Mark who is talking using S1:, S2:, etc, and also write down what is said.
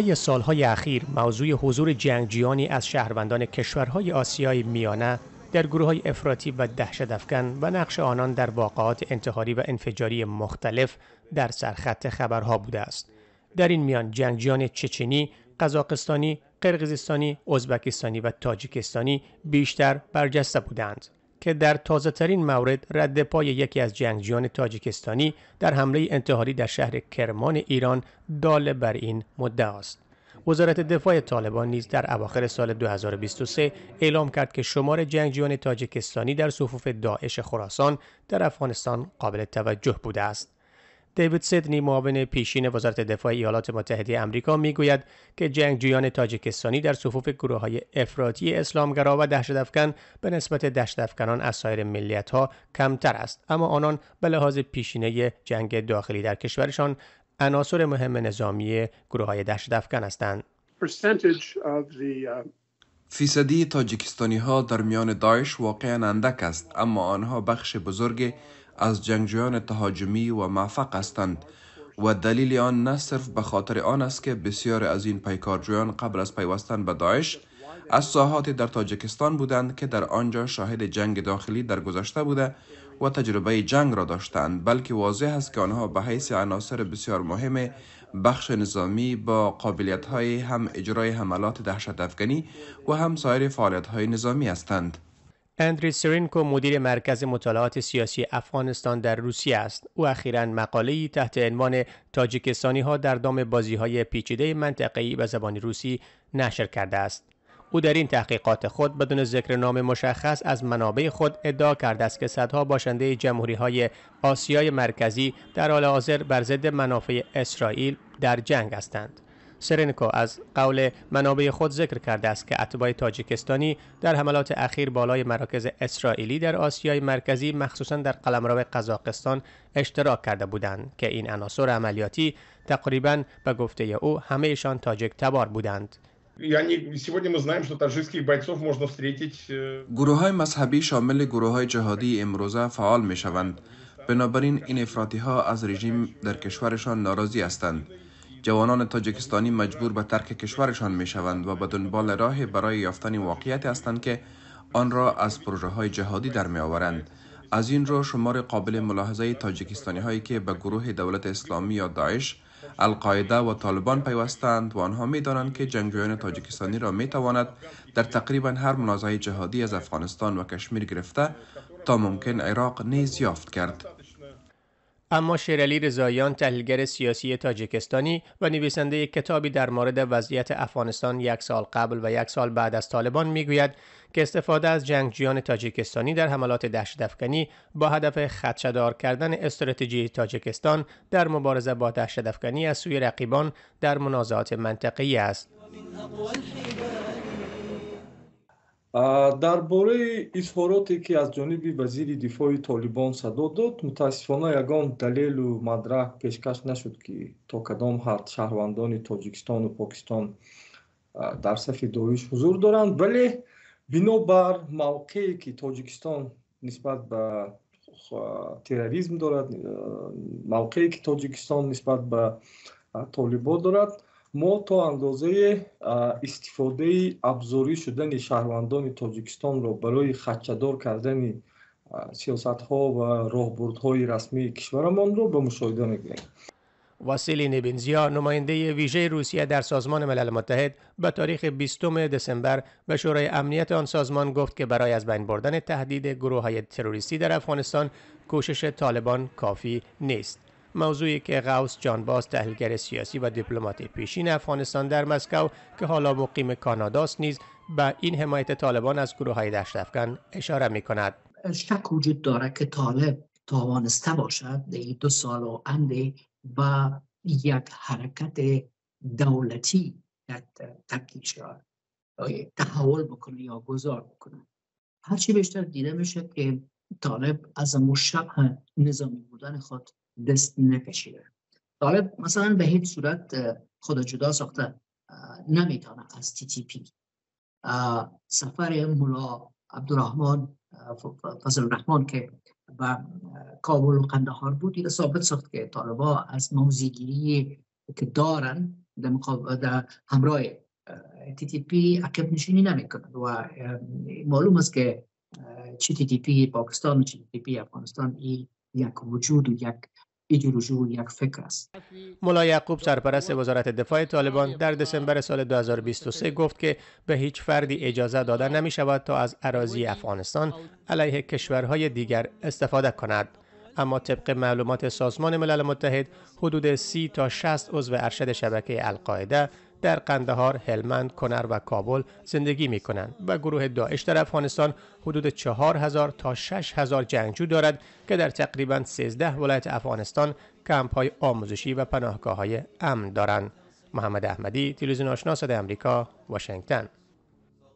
S1: یه سالهای اخیر موضوع حضور جنگجیانی از شهروندان کشورهای آسیای میانه در گروه های افراطی و دهشت و نقش آنان در واقعات انتحاری و انفجاری مختلف در سرخط خبرها بوده است. در این میان جنگجیان چچنی، قزاقستانی، قرغزستانی، ازبکستانی و تاجیکستانی بیشتر برجسته بودند. که در تازه ترین مورد رد پای یکی از جنگجویان تاجیکستانی در حمله انتحاری در شهر کرمان ایران دال بر این مدعا است. وزارت دفاع طالبان نیز در اواخر سال 2023 اعلام کرد که شمار جنگجویان تاجیکستانی در صفوف داعش خراسان در افغانستان قابل توجه بوده است. دیوید سیدنی معاون پیشین وزارت دفاع ایالات متحده آمریکا میگوید که جنگجویان تاجیکستانی در صفوف گروه های افراطی اسلامگرا و دهشتافکن به نسبت دهشتافکنان از سایر ملیت ها کمتر است اما آنان به لحاظ پیشینه جنگ داخلی در کشورشان عناصر مهم نظامی گروه های دهشتافکن هستند
S2: uh, فیصدی تاجیکستانی ها در میان داعش واقعا اندک است اما آنها بخش بزرگ از جنگجویان تهاجمی و موفق هستند و دلیل آن نه صرف به خاطر آن است که بسیار از این پیکارجویان قبل از پیوستن به داعش از ساحات در تاجکستان بودند که در آنجا شاهد جنگ داخلی در گذشته بوده و تجربه جنگ را داشتند بلکه واضح است که آنها به حیث عناصر بسیار مهم بخش نظامی با قابلیت های هم اجرای حملات دهشت افغانی و هم سایر فعالیت های نظامی هستند. اندری سرینکو مدیر مرکز مطالعات سیاسی افغانستان در
S1: روسیه است. او اخیرا مقاله‌ای تحت عنوان تاجیکستانی ها در دام بازی های پیچیده منطقه‌ای به زبان روسی نشر کرده است. او در این تحقیقات خود بدون ذکر نام مشخص از منابع خود ادعا کرده است که صدها باشنده جمهوری های آسیای مرکزی در حال حاضر بر ضد منافع اسرائیل در جنگ هستند. سرنکو از قول منابع خود ذکر کرده است که اتباع تاجیکستانی در حملات اخیر بالای مراکز اسرائیلی در آسیای مرکزی مخصوصا در قلمرو قزاقستان اشتراک کرده بودند که این عناصر عملیاتی تقریبا به گفته او همهشان تاجیک تبار بودند یعنی э,
S2: گروه های مذهبی شامل گروه های جهادی امروزه فعال می شوند. بنابراین این افراتی ها از رژیم در کشورشان ناراضی هستند جوانان تاجکستانی مجبور به ترک کشورشان می شوند و به دنبال راه برای یافتن واقعیت هستند که آن را از پروژه های جهادی در می آورند. از این رو شمار قابل ملاحظه تاجکستانی هایی که به گروه دولت اسلامی یا داعش القاعده و طالبان پیوستند و آنها می دانند که جنگجویان تاجکستانی را می تواند در تقریبا هر منازعه جهادی از افغانستان و کشمیر گرفته تا ممکن عراق نیز یافت کرد.
S1: اما شیرالی رضاییان تحلیلگر سیاسی تاجیکستانی و نویسنده کتابی در مورد وضعیت افغانستان یک سال قبل و یک سال بعد از طالبان میگوید که استفاده از جنگجویان تاجیکستانی در حملات دهشتافکنی با هدف خدشهدار کردن استراتژی تاجیکستان در مبارزه با دهشتافکنی از سوی رقیبان در منازعات منطقی است
S3: дар бораи изҳороте ки аз ҷониби вазири дифои толибон садо дод мутаассифона ягон далелу мадрак пешкаш нашуд ки то кадом ҳад шаҳрвандони тоҷикистону покистон дар сафи доиш ҳузур доранд вале бинобар мавқее ки тоҷикистон нисбат ба терроризм дорад мавқее ки тоҷикистон нисбат ба толибо дорад ما تا اندازه استفاده ابزاری شدن شهروندان تاجکستان را برای خدشدار کردن سیاست ها و راهبردهای رسمی کشورمان را به مشاهده می‌بینیم
S1: واسیلی نبینزیا نماینده ویژه روسیه در سازمان ملل متحد به تاریخ 20 دسامبر به شورای امنیت آن سازمان گفت که برای از بین بردن تهدید گروه های تروریستی در افغانستان کوشش طالبان کافی نیست موضوعی که غوث جانباز تحلیلگر سیاسی و دیپلمات پیشین افغانستان در مسکو که حالا مقیم کاناداست نیز به این حمایت طالبان از گروه های دشتفکن اشاره می کند.
S4: شک وجود داره که طالب توانسته باشد در دو سال و انده و یک حرکت دولتی تکیش تبدیل یعنی تحول بکنه یا گذار بکنه هرچی بیشتر دیده میشه که طالب از مشبه نظامی بودن خود دست نکشیده طالب مثلا به هیچ صورت خود جدا ساخته نمیتونه از تی تی پی سفر ملا عبدالرحمن فضل الرحمن که به کابل و قندهار بود این ثابت ساخت که طالبا از موزیگیری که دارن در, همراه تی تی پی عقب نشینی نمی و معلوم است که چی تی تی پی پاکستان و چی تی تی پی افغانستان این یک وجود و یک ایدئولوژی و یک فکر است
S1: مولا یعقوب سرپرست وزارت دفاع طالبان در دسامبر سال 2023 گفت که به هیچ فردی اجازه داده نمی شود تا از اراضی افغانستان علیه کشورهای دیگر استفاده کند اما طبق معلومات سازمان ملل متحد حدود سی تا 60 عضو ارشد شبکه القاعده در قندهار، هلمند، کنر و کابل زندگی می کنند و گروه داعش در افغانستان حدود 4000 تا 6000 جنگجو دارد که در تقریبا 13 ولایت افغانستان کمپ های آموزشی و پناهگاه های امن دارند. محمد احمدی، تلویزیون آشنا صدای آمریکا، واشنگتن